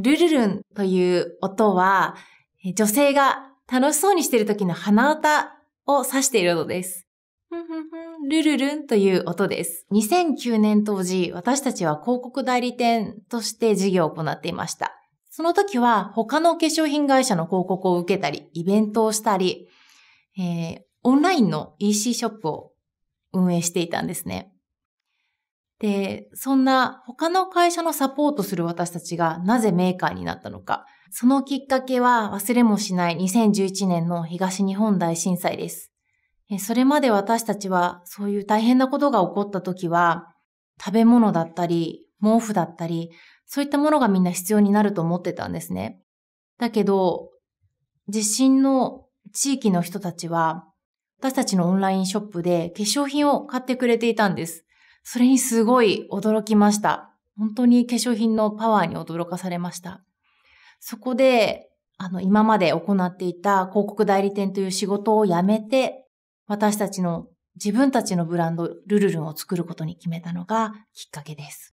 ルルルンという音は、女性が楽しそうにしている時の鼻歌を指しているのです。ルルルンという音です。2009年当時、私たちは広告代理店として事業を行っていました。その時は他の化粧品会社の広告を受けたり、イベントをしたり、えー、オンラインの EC ショップを運営していたんですね。で、そんな他の会社のサポートする私たちがなぜメーカーになったのか。そのきっかけは忘れもしない2011年の東日本大震災です。それまで私たちはそういう大変なことが起こった時は、食べ物だったり、毛布だったり、そういったものがみんな必要になると思ってたんですね。だけど、地震の地域の人たちは、私たちのオンラインショップで化粧品を買ってくれていたんです。それにすごい驚きました。本当に化粧品のパワーに驚かされました。そこで、あの、今まで行っていた広告代理店という仕事を辞めて、私たちの自分たちのブランド、ルルルンを作ることに決めたのがきっかけです。